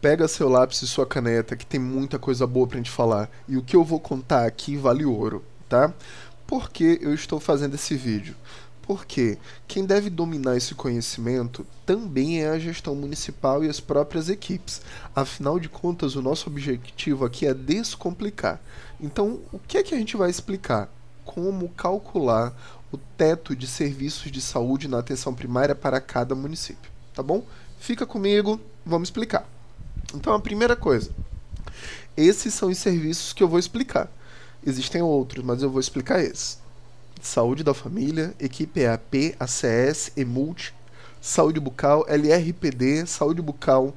pega seu lápis e sua caneta, que tem muita coisa boa pra gente falar. E o que eu vou contar aqui vale ouro, tá? Por que eu estou fazendo esse vídeo? Porque quem deve dominar esse conhecimento também é a gestão municipal e as próprias equipes. Afinal de contas, o nosso objetivo aqui é descomplicar. Então, o que é que a gente vai explicar? Como calcular o teto de serviços de saúde na atenção primária para cada município, tá bom? Fica comigo, vamos explicar. Então, a primeira coisa, esses são os serviços que eu vou explicar. Existem outros, mas eu vou explicar esses. Saúde da família, equipe EAP, ACS, EMULT, saúde bucal, LRPD, saúde bucal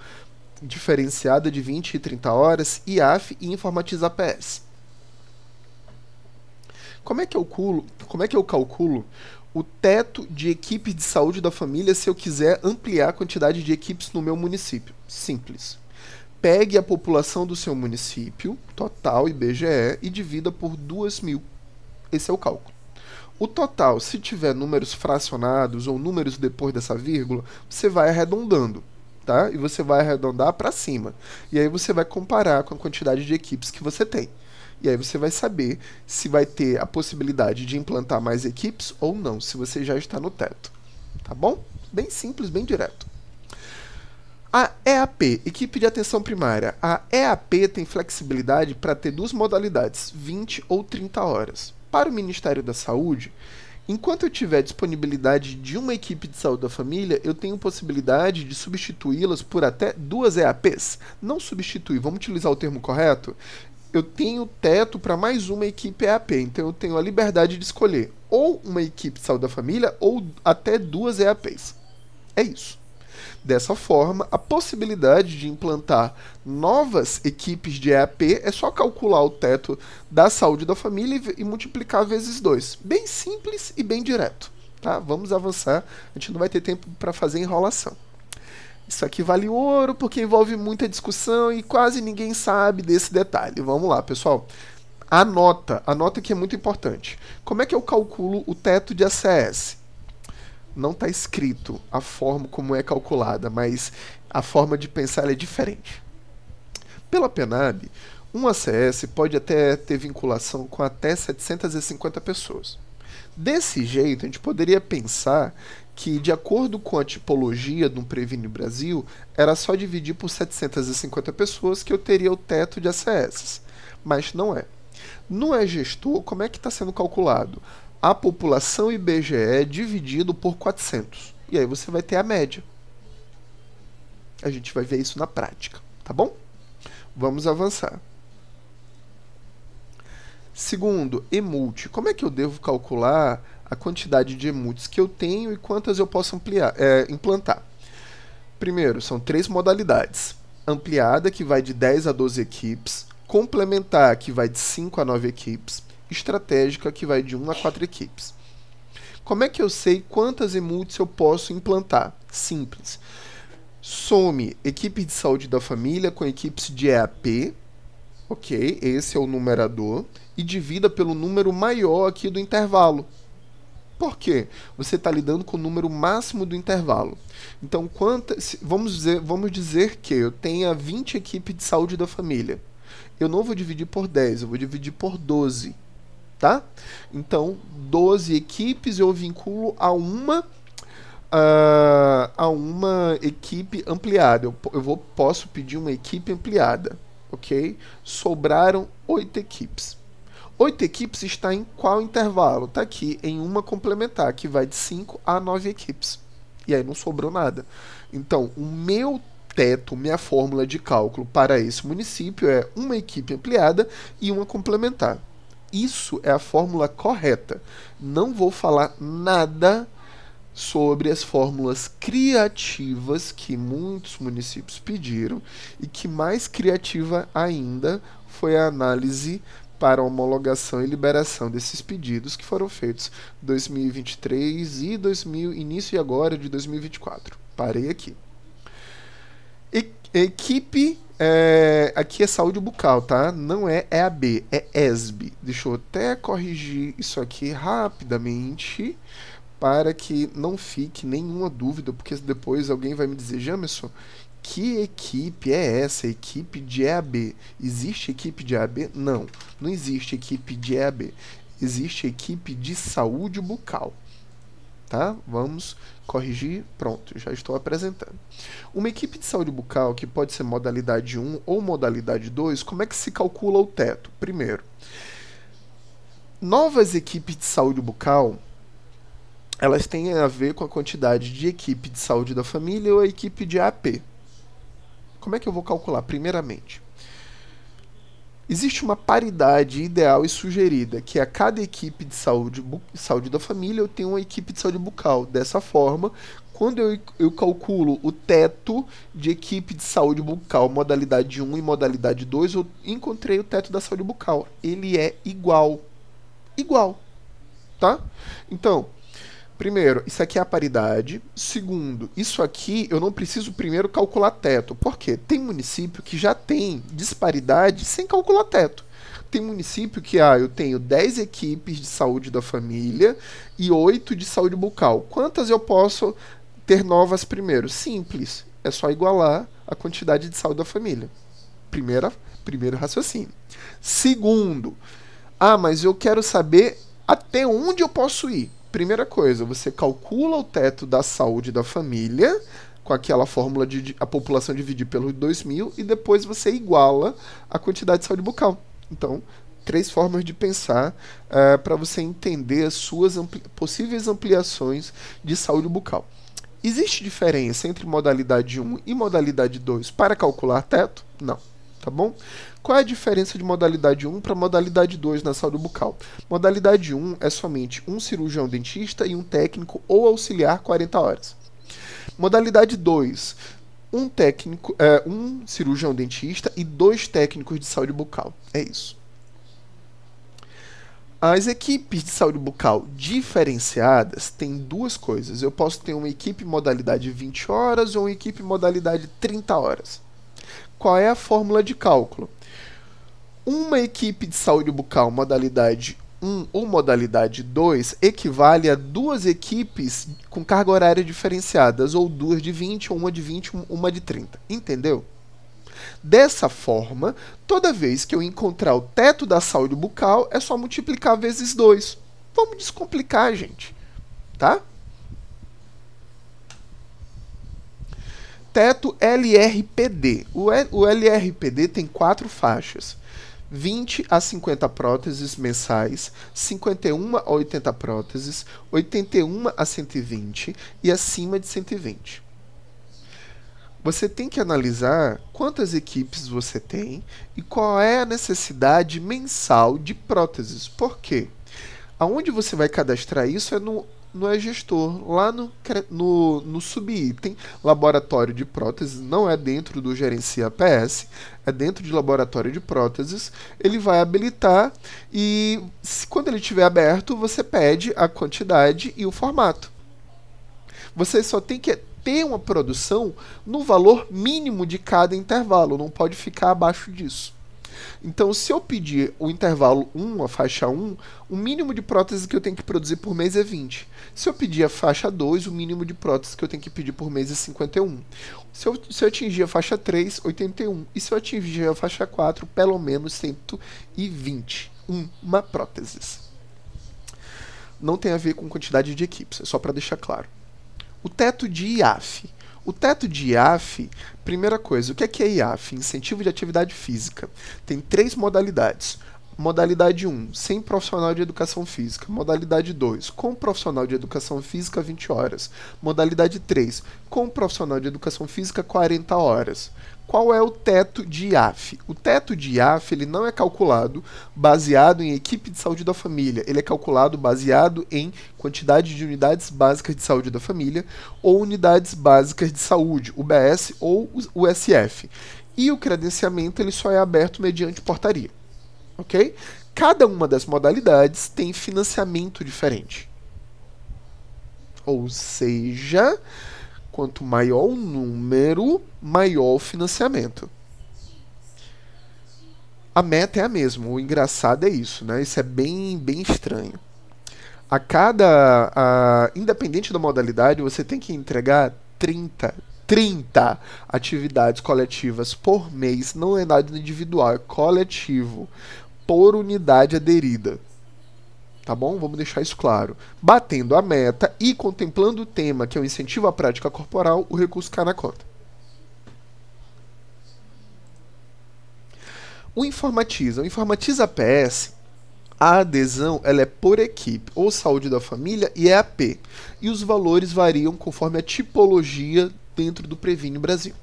diferenciada de 20 e 30 horas, IAF e informatizar PS. Como é que eu calculo, como é que eu calculo o teto de equipe de saúde da família se eu quiser ampliar a quantidade de equipes no meu município? Simples pegue a população do seu município, total IBGE, e divida por 2 mil. Esse é o cálculo. O total, se tiver números fracionados ou números depois dessa vírgula, você vai arredondando, tá? E você vai arredondar para cima. E aí você vai comparar com a quantidade de equipes que você tem. E aí você vai saber se vai ter a possibilidade de implantar mais equipes ou não, se você já está no teto. Tá bom? Bem simples, bem direto. A EAP, equipe de atenção primária. A EAP tem flexibilidade para ter duas modalidades, 20 ou 30 horas. Para o Ministério da Saúde, enquanto eu tiver disponibilidade de uma equipe de saúde da família, eu tenho possibilidade de substituí-las por até duas EAPs. Não substituir, vamos utilizar o termo correto? Eu tenho teto para mais uma equipe EAP, então eu tenho a liberdade de escolher ou uma equipe de saúde da família ou até duas EAPs. É isso. Dessa forma, a possibilidade de implantar novas equipes de EAP é só calcular o teto da saúde da família e multiplicar vezes 2. Bem simples e bem direto. Tá? Vamos avançar, a gente não vai ter tempo para fazer enrolação. Isso aqui vale ouro porque envolve muita discussão e quase ninguém sabe desse detalhe. Vamos lá, pessoal. Anota, anota que é muito importante. Como é que eu calculo o teto de ACS? não está escrito a forma como é calculada, mas a forma de pensar é diferente. Pela PNAB, um ACS pode até ter vinculação com até 750 pessoas. Desse jeito, a gente poderia pensar que, de acordo com a tipologia do Previne Brasil, era só dividir por 750 pessoas que eu teria o teto de ACS. Mas não é. No e-gestor, como é que está sendo calculado? a população IBGE dividido por 400. E aí você vai ter a média. A gente vai ver isso na prática, tá bom? Vamos avançar. Segundo, emult. Como é que eu devo calcular a quantidade de emultes que eu tenho e quantas eu posso ampliar, é, implantar? Primeiro, são três modalidades. Ampliada, que vai de 10 a 12 equipes. Complementar, que vai de 5 a 9 equipes estratégica que vai de 1 a 4 equipes. Como é que eu sei quantas emultes eu posso implantar? Simples. Some equipe de saúde da família com equipes de EAP, ok? Esse é o numerador, e divida pelo número maior aqui do intervalo. Por quê? Você está lidando com o número máximo do intervalo. Então, quantas, vamos, dizer, vamos dizer que eu tenha 20 equipes de saúde da família. Eu não vou dividir por 10, eu vou dividir por 12 tá? Então, 12 equipes eu vinculo a uma a, ah, a uma equipe ampliada. Eu, eu vou, posso pedir uma equipe ampliada, ok? Sobraram oito equipes. Oito equipes está em qual intervalo? Está aqui em uma complementar, que vai de 5 a 9 equipes. E aí não sobrou nada. Então, o meu teto, minha fórmula de cálculo para esse município é uma equipe ampliada e uma complementar. Isso é a fórmula correta. Não vou falar nada sobre as fórmulas criativas que muitos municípios pediram e que mais criativa ainda foi a análise para homologação e liberação desses pedidos que foram feitos 2023 e 2000 início e agora de 2024. Parei aqui. E equipe é, aqui é saúde bucal, tá? Não é EAB, é ESB. Deixa eu até corrigir isso aqui rapidamente para que não fique nenhuma dúvida, porque depois alguém vai me dizer, Jamerson, que equipe é essa? Equipe de EAB. Existe equipe de EAB? Não, não existe equipe de EAB. Existe equipe de saúde bucal tá? Vamos corrigir, pronto, já estou apresentando. Uma equipe de saúde bucal, que pode ser modalidade 1 ou modalidade 2, como é que se calcula o teto? Primeiro, novas equipes de saúde bucal, elas têm a ver com a quantidade de equipe de saúde da família ou a equipe de AP. Como é que eu vou calcular? Primeiramente, Existe uma paridade ideal e sugerida, que a cada equipe de saúde, saúde da família eu tenho uma equipe de saúde bucal. Dessa forma, quando eu, eu calculo o teto de equipe de saúde bucal, modalidade 1 e modalidade 2, eu encontrei o teto da saúde bucal. Ele é igual. Igual. Tá? Então, Primeiro, isso aqui é a paridade. Segundo, isso aqui eu não preciso primeiro calcular teto. Por quê? Tem município que já tem disparidade sem calcular teto. Tem município que, ah, eu tenho 10 equipes de saúde da família e 8 de saúde bucal. Quantas eu posso ter novas primeiro? Simples. É só igualar a quantidade de saúde da família. Primeira, primeiro raciocínio. Segundo, ah, mas eu quero saber até onde eu posso ir primeira coisa, você calcula o teto da saúde da família com aquela fórmula de a população dividir pelo 2000 e depois você iguala a quantidade de saúde bucal. Então, três formas de pensar uh, eh, para você entender as suas ampli possíveis ampliações de saúde bucal. Existe diferença entre modalidade 1 e modalidade 2 para calcular teto? Não tá bom? Qual é a diferença de modalidade 1 para modalidade 2 na saúde bucal? Modalidade 1 é somente um cirurgião dentista e um técnico ou auxiliar 40 horas. Modalidade 2, um técnico, é, um cirurgião dentista e dois técnicos de saúde bucal. É isso. As equipes de saúde bucal diferenciadas têm duas coisas. Eu posso ter uma equipe modalidade 20 horas ou uma equipe modalidade 30 horas qual é a fórmula de cálculo. Uma equipe de saúde bucal modalidade 1 ou modalidade 2 equivale a duas equipes com carga horária diferenciadas, ou duas de 20, ou uma de 20, uma de 30. Entendeu? Dessa forma, toda vez que eu encontrar o teto da saúde bucal, é só multiplicar vezes 2. Vamos descomplicar, gente. Tá? Teto LRPD. O, LRPD tem quatro faixas. 20 a 50 próteses mensais, 51 a 80 próteses, 81 a 120 e acima de 120. Você tem que analisar quantas equipes você tem e qual é a necessidade mensal de próteses. Por quê? Aonde você vai cadastrar isso é no não é gestor. Lá no, no, no subitem, laboratório de próteses, não é dentro do gerencia PS, é dentro de laboratório de próteses. Ele vai habilitar e, se, quando ele estiver aberto, você pede a quantidade e o formato. Você só tem que ter uma produção no valor mínimo de cada intervalo, não pode ficar abaixo disso. Então, se eu pedir o intervalo 1, a faixa 1, o mínimo de prótese que eu tenho que produzir por mês é 20. Se eu pedir a faixa 2, o mínimo de prótese que eu tenho que pedir por mês é 51. Se eu, se eu atingir a faixa 3, 81. E se eu atingir a faixa 4, pelo menos 120. Uma prótese. Não tem a ver com quantidade de equipes, é só para deixar claro. O teto de IAF o teto de IAF, primeira coisa, o que é, que é IAF? Incentivo de atividade física. Tem três modalidades: Modalidade 1, sem profissional de educação física. Modalidade 2, com profissional de educação física, 20 horas. Modalidade 3, com profissional de educação física, 40 horas. Qual é o teto de IAF? O teto de IAF ele não é calculado baseado em equipe de saúde da família, ele é calculado baseado em quantidade de unidades básicas de saúde da família ou unidades básicas de saúde, UBS ou USF. E o credenciamento ele só é aberto mediante portaria ok? Cada uma das modalidades tem financiamento diferente. Ou seja, quanto maior o número, maior o financiamento. A meta é a mesma, o engraçado é isso, né? Isso é bem, bem estranho. A cada. A, independente da modalidade, você tem que entregar 30 30 atividades coletivas por mês, não é nada individual, é coletivo por unidade aderida. Tá bom? Vamos deixar isso claro. Batendo a meta e contemplando o tema, que é o incentivo à prática corporal, o recurso cai na conta. O Informatiza. O Informatiza PS, a adesão ela é por equipe, ou saúde da família e EAP. É e os valores variam conforme a tipologia dentro do Previne Brasil.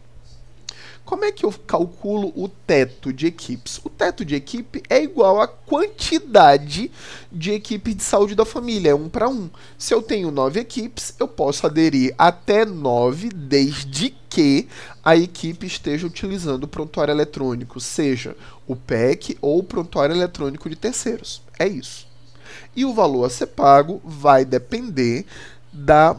Como é que eu calculo o teto de equipes? O teto de equipe é igual à quantidade de equipe de saúde da família, é um para um. Se eu tenho nove equipes, eu posso aderir até nove, desde que a equipe esteja utilizando o prontuário eletrônico, seja o PEC ou o prontuário eletrônico de terceiros. É isso. E o valor a ser pago vai depender da,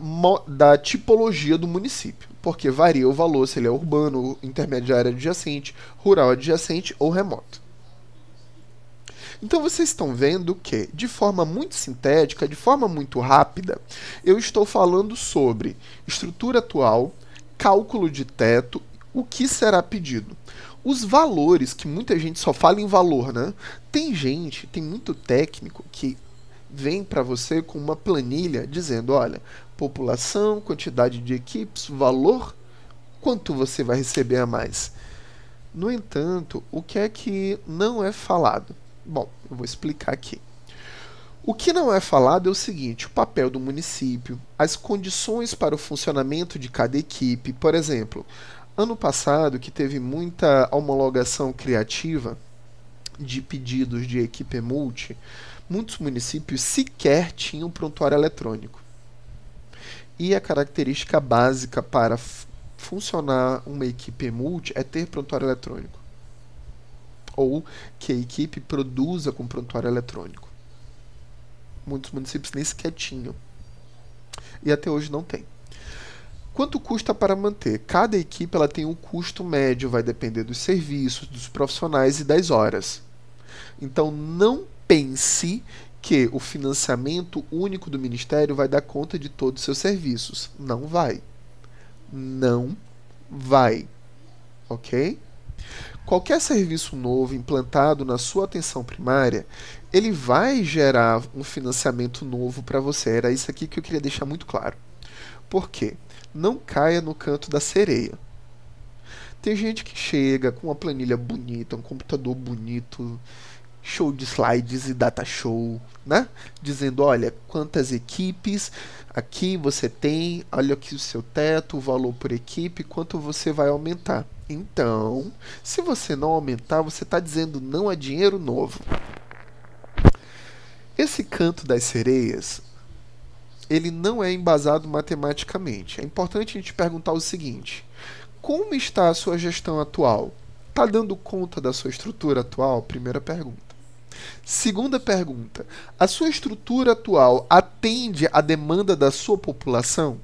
da tipologia do município porque varia o valor se ele é urbano, intermediário adjacente, rural adjacente ou remoto. Então vocês estão vendo que, de forma muito sintética, de forma muito rápida, eu estou falando sobre estrutura atual, cálculo de teto, o que será pedido. Os valores, que muita gente só fala em valor, né? Tem gente, tem muito técnico que vem para você com uma planilha dizendo: olha, população, quantidade de equipes, valor, quanto você vai receber a mais. No entanto, o que é que não é falado? Bom, eu vou explicar aqui. O que não é falado é o seguinte: o papel do município, as condições para o funcionamento de cada equipe. Por exemplo, ano passado, que teve muita homologação criativa de pedidos de equipe multi, muitos municípios sequer tinham prontuário eletrônico. E a característica básica para funcionar uma equipe multi é ter prontuário eletrônico. Ou que a equipe produza com prontuário eletrônico. Muitos municípios nem sequer tinham. E até hoje não tem. Quanto custa para manter? Cada equipe ela tem um custo médio, vai depender dos serviços, dos profissionais e das horas. Então não pense que o financiamento único do Ministério vai dar conta de todos os seus serviços. Não vai. Não vai. Ok? Qualquer serviço novo implantado na sua atenção primária, ele vai gerar um financiamento novo para você. Era isso aqui que eu queria deixar muito claro. Por quê? Não caia no canto da sereia. Tem gente que chega com uma planilha bonita, um computador bonito, show de slides e data show, né? Dizendo, olha, quantas equipes aqui você tem, olha aqui o seu teto, o valor por equipe, quanto você vai aumentar. Então, se você não aumentar, você está dizendo não a dinheiro novo. Esse canto das sereias, ele não é embasado matematicamente. É importante a gente perguntar o seguinte: como está a sua gestão atual? Está dando conta da sua estrutura atual? Primeira pergunta. Segunda pergunta: a sua estrutura atual atende à demanda da sua população?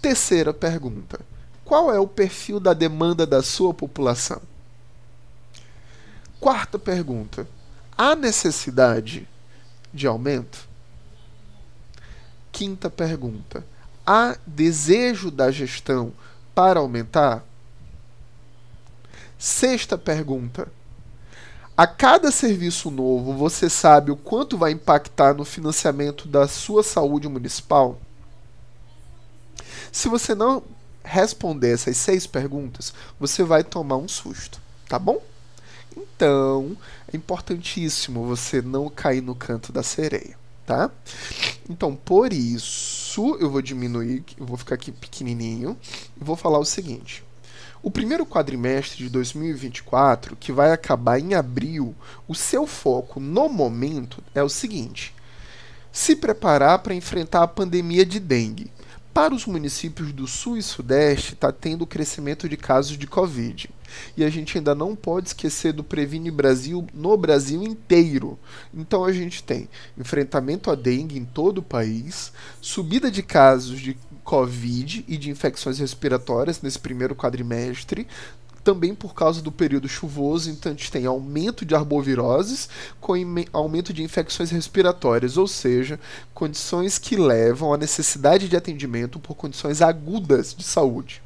Terceira pergunta: qual é o perfil da demanda da sua população? Quarta pergunta: há necessidade de aumento? Quinta pergunta: há desejo da gestão para aumentar? Sexta pergunta: a cada serviço novo, você sabe o quanto vai impactar no financiamento da sua saúde municipal? Se você não responder essas seis perguntas, você vai tomar um susto, tá bom? Então, é importantíssimo você não cair no canto da sereia, tá? Então, por isso, eu vou diminuir, eu vou ficar aqui pequenininho e vou falar o seguinte. O primeiro quadrimestre de 2024, que vai acabar em abril, o seu foco no momento é o seguinte: se preparar para enfrentar a pandemia de dengue. Para os municípios do Sul e Sudeste, está tendo crescimento de casos de Covid. E a gente ainda não pode esquecer do Previne Brasil no Brasil inteiro. Então a gente tem enfrentamento à dengue em todo o país, subida de casos de Covid e de infecções respiratórias nesse primeiro quadrimestre, também por causa do período chuvoso, então a gente tem aumento de arboviroses com aumento de infecções respiratórias, ou seja, condições que levam à necessidade de atendimento por condições agudas de saúde.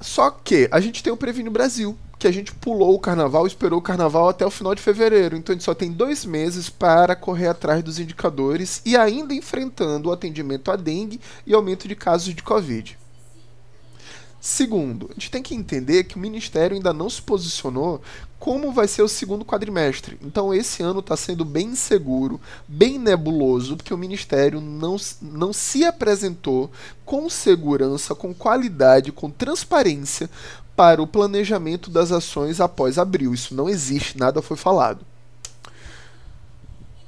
Só que a gente tem o Previne Brasil, que a gente pulou o carnaval, esperou o carnaval até o final de fevereiro. Então a gente só tem dois meses para correr atrás dos indicadores e ainda enfrentando o atendimento à dengue e aumento de casos de Covid. Segundo, a gente tem que entender que o Ministério ainda não se posicionou como vai ser o segundo quadrimestre. Então, esse ano está sendo bem inseguro, bem nebuloso, porque o Ministério não, não se apresentou com segurança, com qualidade, com transparência para o planejamento das ações após abril. Isso não existe, nada foi falado.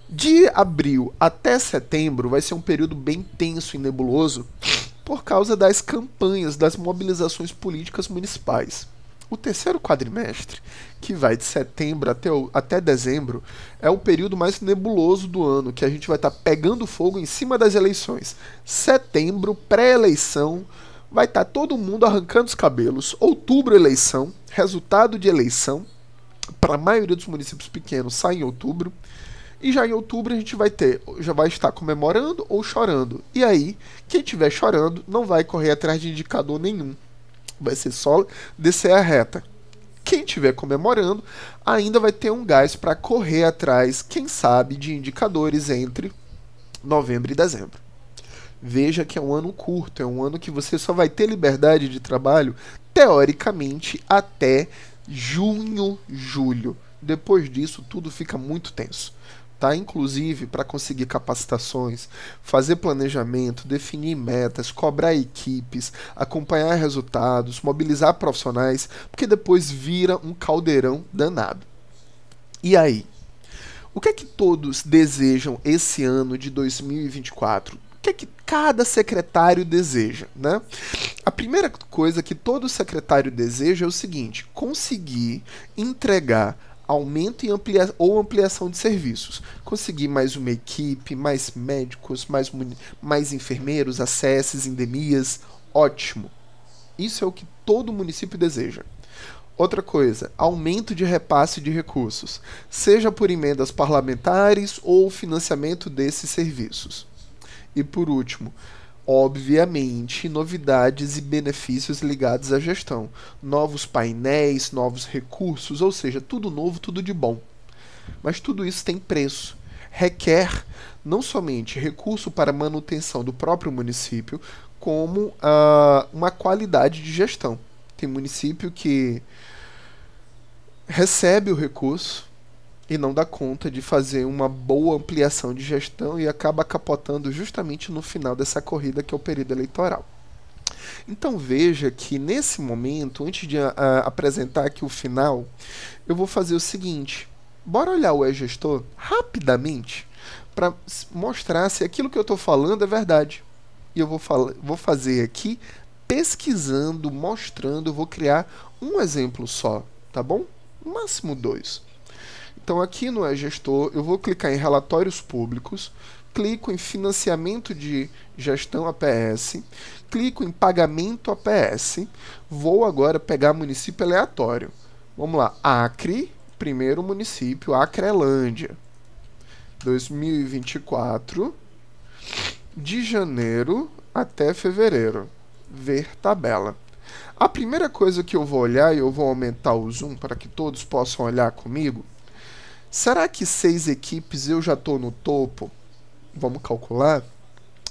De abril até setembro vai ser um período bem tenso e nebuloso por causa das campanhas, das mobilizações políticas municipais. O terceiro quadrimestre, que vai de setembro até, o, até dezembro, é o período mais nebuloso do ano, que a gente vai estar tá pegando fogo em cima das eleições. Setembro, pré-eleição, vai estar tá todo mundo arrancando os cabelos. Outubro, eleição, resultado de eleição, para a maioria dos municípios pequenos sai em outubro. E já em outubro a gente vai ter, já vai estar comemorando ou chorando. E aí, quem estiver chorando não vai correr atrás de indicador nenhum. Vai ser só descer a reta. Quem estiver comemorando ainda vai ter um gás para correr atrás, quem sabe, de indicadores entre novembro e dezembro veja que é um ano curto, é um ano que você só vai ter liberdade de trabalho, teoricamente, até junho, julho. Depois disso, tudo fica muito tenso. Tá? Inclusive, para conseguir capacitações, fazer planejamento, definir metas, cobrar equipes, acompanhar resultados, mobilizar profissionais, porque depois vira um caldeirão danado. E aí? O que é que todos desejam esse ano de 2024? que, que cada secretário deseja, né? A primeira coisa que todo secretário deseja é o seguinte: conseguir entregar aumento e amplia ou ampliação de serviços. Conseguir mais uma equipe, mais médicos, mais, mais enfermeiros, acessos, endemias. Ótimo. Isso é o que todo município deseja. Outra coisa, aumento de repasse de recursos, seja por emendas parlamentares ou financiamento desses serviços. E por último, obviamente, novidades e benefícios ligados à gestão. Novos painéis, novos recursos, ou seja, tudo novo, tudo de bom. Mas tudo isso tem preço. Requer não somente recurso para manutenção do próprio município, como uh, uma qualidade de gestão. Tem município que recebe o recurso, e não dá conta de fazer uma boa ampliação de gestão e acaba capotando justamente no final dessa corrida que é o período eleitoral. Então veja que nesse momento, antes de a, a, apresentar aqui o final, eu vou fazer o seguinte: bora olhar o e-gestor rapidamente para mostrar se aquilo que eu estou falando é verdade. E eu vou, fal vou fazer aqui pesquisando, mostrando, vou criar um exemplo só, tá bom? No máximo dois. Então aqui no é gestor eu vou clicar em relatórios públicos, clico em financiamento de gestão APS, clico em pagamento APS, vou agora pegar município aleatório. Vamos lá, Acre, primeiro município, Acrelândia. É 2024 de janeiro até fevereiro. Ver tabela. A primeira coisa que eu vou olhar, e eu vou aumentar o zoom para que todos possam olhar comigo, Será que seis equipes eu já estou no topo? Vamos calcular?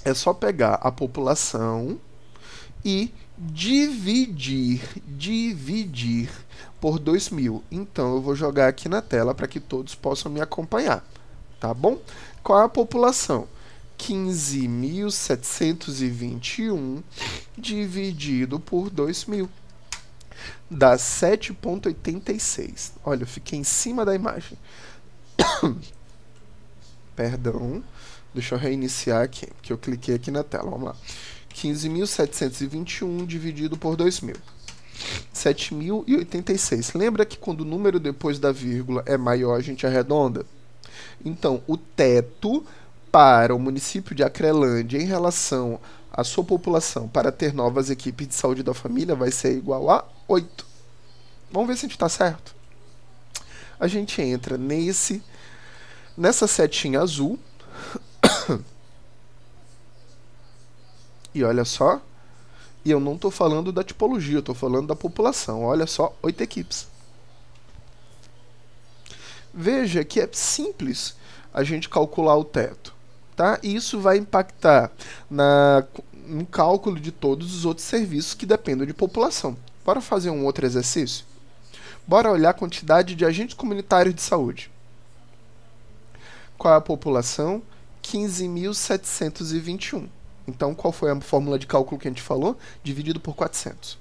É só pegar a população e dividir, dividir por 2000. Então eu vou jogar aqui na tela para que todos possam me acompanhar, tá bom? Qual é a população? 15.721 dividido por 2000 dá 7.86. Olha, eu fiquei em cima da imagem. Perdão. Deixa eu reiniciar aqui, porque eu cliquei aqui na tela. Vamos lá. 15.721 dividido por 2.000. 7.086. Lembra que quando o número depois da vírgula é maior, a gente arredonda? Então, o teto para o município de Acrelândia em relação à sua população para ter novas equipes de saúde da família vai ser igual a 8. Vamos ver se a gente está certo a gente entra nesse nessa setinha azul. e olha só, e eu não estou falando da tipologia, estou falando da população. Olha só, oito equipes. Veja que é simples a gente calcular o teto. Tá? E isso vai impactar na, no cálculo de todos os outros serviços que dependem de população. Para fazer um outro exercício? Bora olhar a quantidade de agentes comunitários de saúde. Qual é a população? 15.721. Então, qual foi a fórmula de cálculo que a gente falou? Dividido por 400.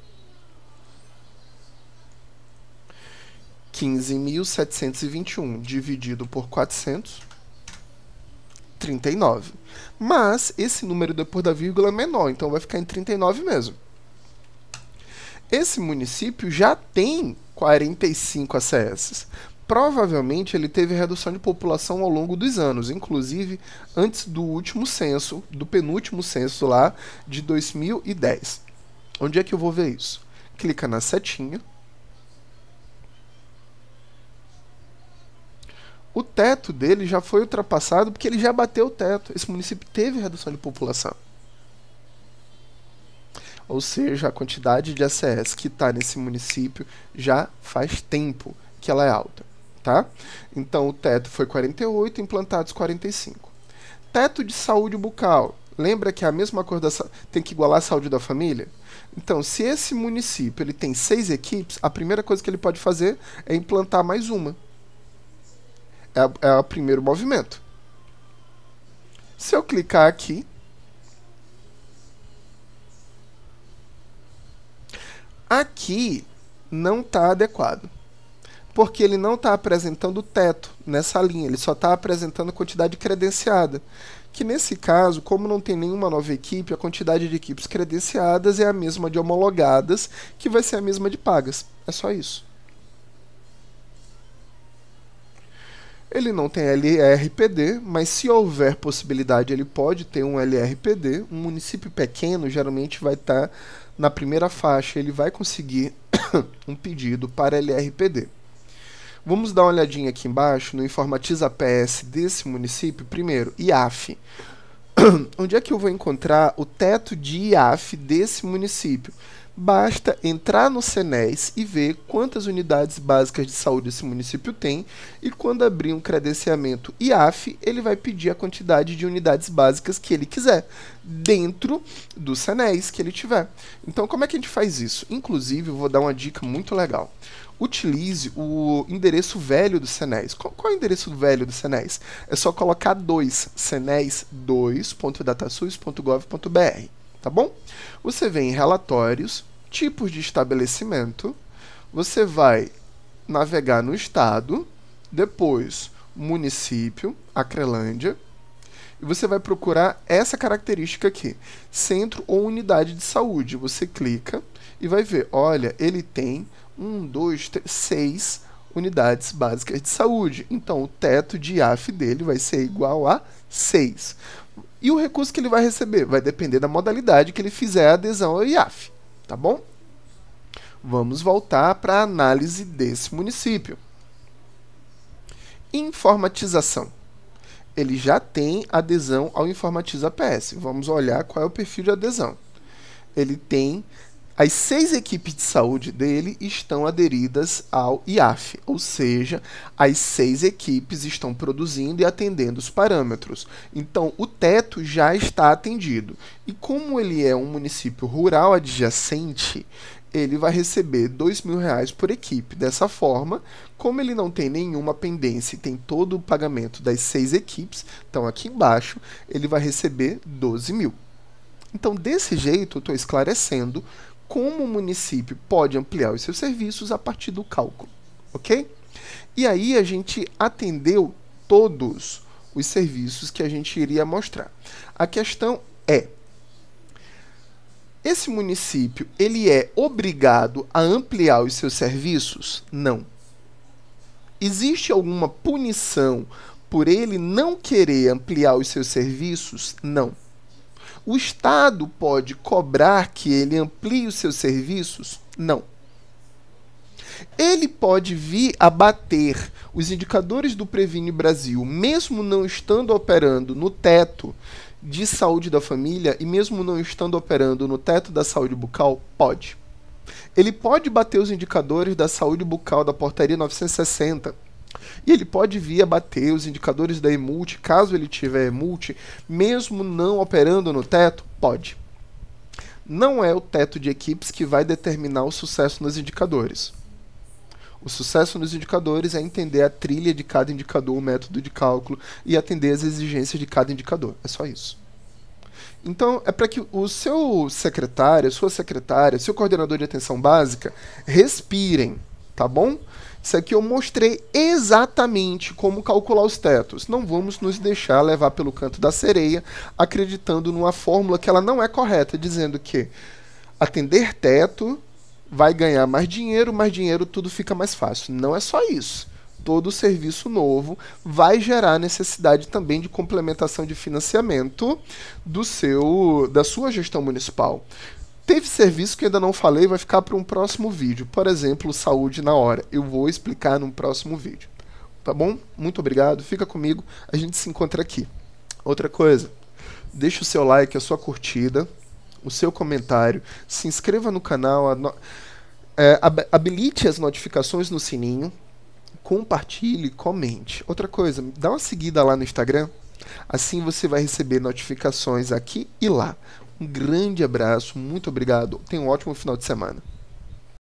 15.721 dividido por 400, 39. Mas esse número depois da vírgula é menor, então vai ficar em 39 mesmo. Esse município já tem 45 ACS. Provavelmente ele teve redução de população ao longo dos anos, inclusive antes do último censo, do penúltimo censo lá de 2010. Onde é que eu vou ver isso? Clica na setinha. O teto dele já foi ultrapassado porque ele já bateu o teto. Esse município teve redução de população. Ou seja, a quantidade de ACS que está nesse município já faz tempo que ela é alta, tá? Então o teto foi 48, implantados 45. Teto de saúde bucal. Lembra que é a mesma coisa da, tem que igualar a saúde da família? Então, se esse município ele tem seis equipes, a primeira coisa que ele pode fazer é implantar mais uma. É, é o primeiro movimento. Se eu clicar aqui, Aqui não está adequado, porque ele não está apresentando teto nessa linha, ele só está apresentando quantidade credenciada. Que nesse caso, como não tem nenhuma nova equipe, a quantidade de equipes credenciadas é a mesma de homologadas, que vai ser a mesma de pagas. É só isso. Ele não tem LRPD, mas se houver possibilidade, ele pode ter um LRPD. Um município pequeno geralmente vai estar tá na primeira faixa ele vai conseguir um pedido para LRPD. Vamos dar uma olhadinha aqui embaixo no Informatiza PS desse município. Primeiro, IAF. Onde é que eu vou encontrar o teto de IAF desse município? basta entrar no SENES e ver quantas unidades básicas de saúde esse município tem e quando abrir um credenciamento IAF, ele vai pedir a quantidade de unidades básicas que ele quiser dentro do SENES que ele tiver. Então, como é que a gente faz isso? Inclusive, eu vou dar uma dica muito legal. Utilize o endereço velho do SENES. Qual, qual é o endereço velho do SENES? É só colocar dois senes2.datasus.gov.br, tá bom? Você vem em relatórios, tipos de estabelecimento, você vai navegar no estado, depois município, Acrelândia, e você vai procurar essa característica aqui, centro ou unidade de saúde. Você clica e vai ver, olha, ele tem um, dois, três, seis unidades básicas de saúde. Então, o teto de IAF dele vai ser igual a 6. E o recurso que ele vai receber vai depender da modalidade que ele fizer a adesão ao IAF tá bom? Vamos voltar para a análise desse município. Informatização. Ele já tem adesão ao Informatiza PS. Vamos olhar qual é o perfil de adesão. Ele tem as seis equipes de saúde dele estão aderidas ao IAF, ou seja, as seis equipes estão produzindo e atendendo os parâmetros. Então, o teto já está atendido. E como ele é um município rural adjacente, ele vai receber dois mil reais por equipe. Dessa forma, como ele não tem nenhuma pendência e tem todo o pagamento das seis equipes, então aqui embaixo ele vai receber 12 mil. Então, desse jeito, eu estou esclarecendo como o município pode ampliar os seus serviços a partir do cálculo, ok? E aí a gente atendeu todos os serviços que a gente iria mostrar. A questão é, esse município ele é obrigado a ampliar os seus serviços? Não. Existe alguma punição por ele não querer ampliar os seus serviços? Não. O Estado pode cobrar que ele amplie os seus serviços? Não. Ele pode vir a bater os indicadores do Previne Brasil, mesmo não estando operando no teto de saúde da família e mesmo não estando operando no teto da saúde bucal? Pode. Ele pode bater os indicadores da saúde bucal da portaria 960 e ele pode vir a bater os indicadores da EMULT, caso ele tiver EMULT, mesmo não operando no teto? Pode. Não é o teto de equipes que vai determinar o sucesso nos indicadores. O sucesso nos indicadores é entender a trilha de cada indicador, o método de cálculo e atender às exigências de cada indicador. É só isso. Então, é para que o seu secretário, sua secretária, seu coordenador de atenção básica respirem, tá bom? é que eu mostrei exatamente como calcular os tetos. Não vamos nos deixar levar pelo canto da sereia, acreditando numa fórmula que ela não é correta, dizendo que atender teto vai ganhar mais dinheiro, mais dinheiro tudo fica mais fácil. Não é só isso. Todo serviço novo vai gerar necessidade também de complementação de financiamento do seu da sua gestão municipal. Teve serviço que ainda não falei, vai ficar para um próximo vídeo. Por exemplo, saúde na hora. Eu vou explicar num próximo vídeo. Tá bom? Muito obrigado. Fica comigo. A gente se encontra aqui. Outra coisa, deixa o seu like, a sua curtida, o seu comentário, se inscreva no canal, no... É, habilite as notificações no sininho, compartilhe, comente. Outra coisa, dá uma seguida lá no Instagram, assim você vai receber notificações aqui e lá. Um grande abraço, muito obrigado. Tenha um ótimo final de semana.